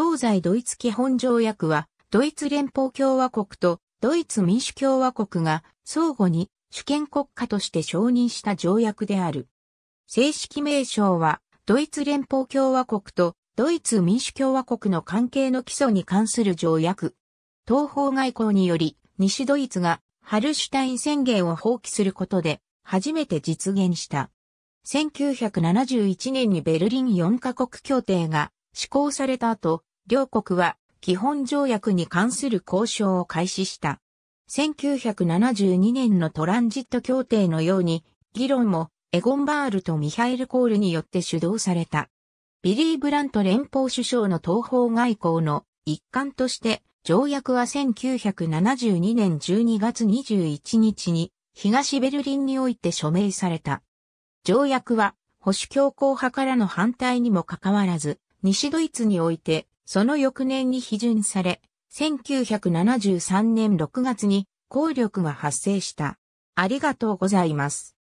東西ドイツ基本条約は、ドイツ連邦共和国とドイツ民主共和国が相互に主権国家として承認した条約である。正式名称は、ドイツ連邦共和国とドイツ民主共和国の関係の基礎に関する条約。東方外交により、西ドイツがハルシュタイン宣言を放棄することで、初めて実現した。1971年にベルリン4カ国協定が施行された後、両国は基本条約に関する交渉を開始した。1972年のトランジット協定のように、議論もエゴン・バールとミハイル・コールによって主導された。ビリー・ブラント連邦首相の東方外交の一環として、条約は1972年12月21日に東ベルリンにおいて署名された。条約は保守強硬派からの反対にもかかわらず、西ドイツにおいてその翌年に批准され、1973年6月に効力が発生した。ありがとうございます。